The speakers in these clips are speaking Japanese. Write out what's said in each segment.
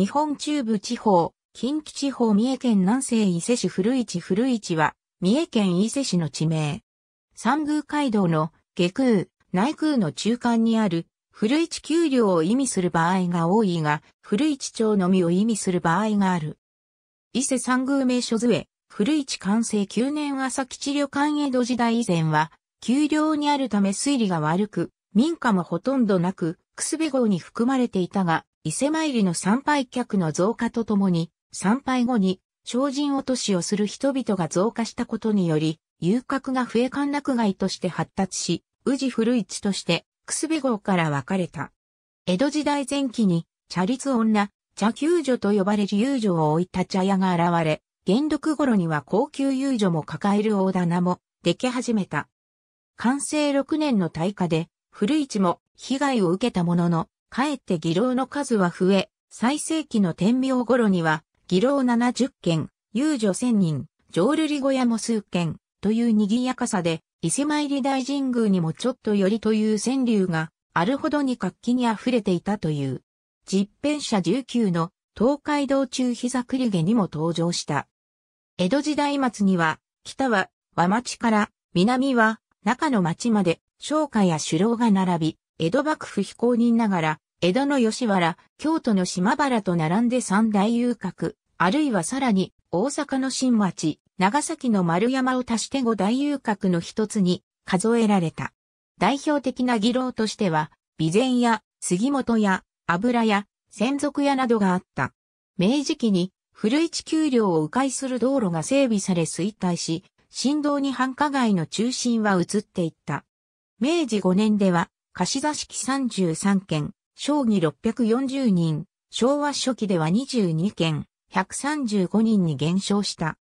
日本中部地方、近畿地方三重県南西伊勢市古市古市は、三重県伊勢市の地名。三宮街道の下空、内空の中間にある、古市丘陵を意味する場合が多いが、古市町のみを意味する場合がある。伊勢三宮名所図へ、古市完成9年朝吉旅館江戸時代以前は、丘陵にあるため推理が悪く、民家もほとんどなく、くすべ号に含まれていたが、伊勢参りの参拝客の増加とともに、参拝後に精進落としをする人々が増加したことにより、遊郭が増え歓楽街として発達し、宇治古市として、くすべ号から分かれた。江戸時代前期に、茶律女、茶球女と呼ばれる遊女を置いた茶屋が現れ、元禄頃には高級遊女も抱える大棚も、でき始めた。完成6年の大火で、古市も被害を受けたものの、かえって議論の数は増え、最盛期の天明頃には、議論70件、遊女1000人、浄瑠璃小屋も数件、という賑やかさで、伊勢参り大神宮にもちょっと寄りという川柳があるほどに活気に溢れていたという。実編者19の東海道中膝栗毛にも登場した。江戸時代末には、北は和町から南は中の町まで商家や首楼が並び、江戸幕府非公認ながら、江戸の吉原、京都の島原と並んで三大遊郭、あるいはさらに、大阪の新町、長崎の丸山を足して五大遊郭の一つに数えられた。代表的な議論としては、備前屋、杉本屋、油屋、専属屋などがあった。明治期に古市丘陵を迂回する道路が整備され衰退し、振動に繁華街の中心は移っていった。明治5年では貸座敷33件、将棋640人、昭和初期では22件、135人に減少した。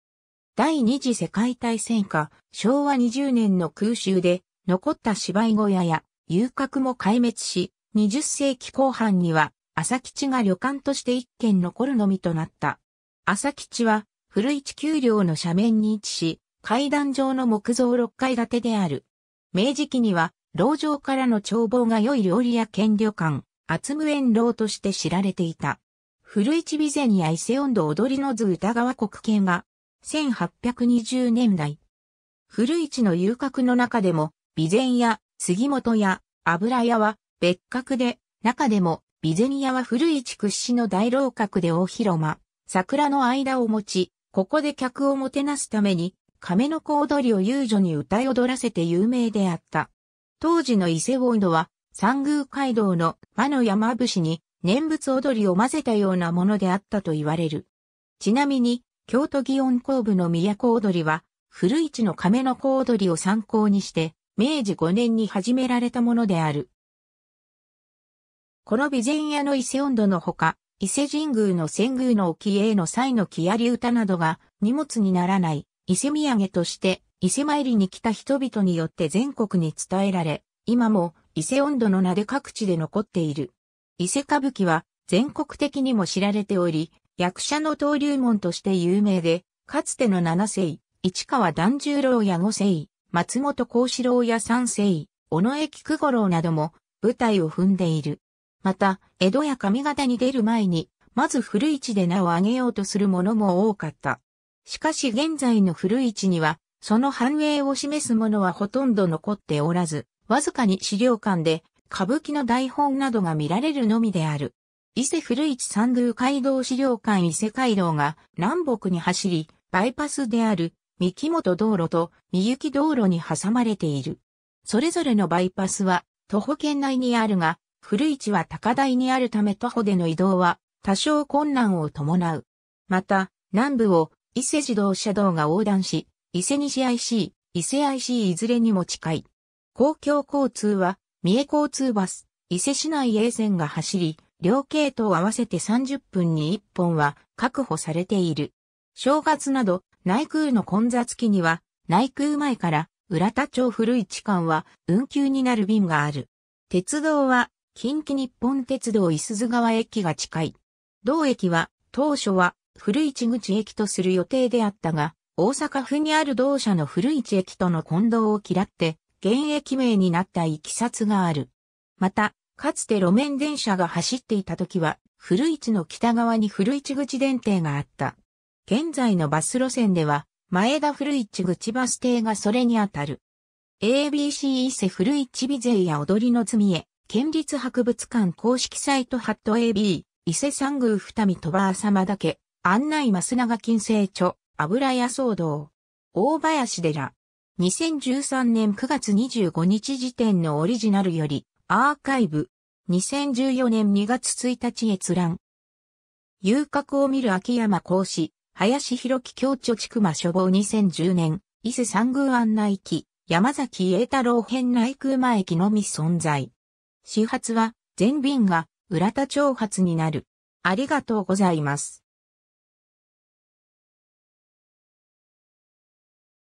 第二次世界大戦下、昭和20年の空襲で、残った芝居小屋や遊郭も壊滅し、20世紀後半には、朝吉が旅館として1軒残るのみとなった。朝吉は、古市丘陵の斜面に位置し、階段状の木造6階建てである。明治期には、牢城からの眺望が良い料理や兼旅館、厚無縁牢として知られていた。古市備前や伊勢温度踊りの図歌川国権は、1820年代。古市の遊郭の中でも、備前屋、杉本屋、油屋は別格で、中でも、備前屋は古市屈指の大楼閣で大広間、桜の間を持ち、ここで客をもてなすために、亀の子踊りを遊女に歌い踊らせて有名であった。当時の伊勢音頭は、三宮街道の和の山伏に念仏踊りを混ぜたようなものであったと言われる。ちなみに、京都祇園工部の都踊りは、古市の亀の子踊りを参考にして、明治5年に始められたものである。この備前屋の伊勢温度のほか、伊勢神宮の仙宮の沖への際の木やり歌などが荷物にならない伊勢土産として伊勢参りに来た人々によって全国に伝えられ、今も伊勢温度の名で各地で残っている。伊勢歌舞伎は全国的にも知られており、役者の登竜門として有名で、かつての七世、市川團十郎や五世、松本幸四郎や三世、尾上菊五郎なども舞台を踏んでいる。また、江戸や上方に出る前に、まず古市で名を上げようとする者も多かった。しかし現在の古市には、その繁栄を示すものはほとんど残っておらず、わずかに資料館で歌舞伎の台本などが見られるのみである。伊勢古市参宮街道資料館伊勢街道が南北に走り、バイパスである三木本道路と三雪道路に挟まれている。それぞれのバイパスは徒歩圏内にあるが、古市は高台にあるため徒歩での移動は多少困難を伴う。また、南部を伊勢自動車道が横断し、伊勢西 IC、伊勢 IC いずれにも近い。公共交通は、三重交通バス、伊勢市内 A 線が走り、両系統合わせて30分に1本は確保されている。正月など内空の混雑期には内空前から浦田町古市間は運休になる便がある。鉄道は近畿日本鉄道伊鈴川駅が近い。同駅は当初は古市口駅とする予定であったが、大阪府にある同社の古市駅との混同を嫌って、現役名になったいきさつがある。また、かつて路面電車が走っていた時は、古市の北側に古市口電停があった。現在のバス路線では、前田古市口バス停がそれにあたる。ABC 伊勢古市美勢や踊りの積みへ、県立博物館公式サイトハット AB、伊勢三宮二見鳥羽浅間岳、案内マス長金星著、油屋騒動、大林寺。2013年9月25日時点のオリジナルより、アーカイブ。2014年2月1日閲覧。遊郭を見る秋山講師、林弘樹教著地区間処方2010年、伊勢三宮案内記、山崎栄太郎編内空間駅のみ存在。始発は、全便が、浦田町発になる。ありがとうございます。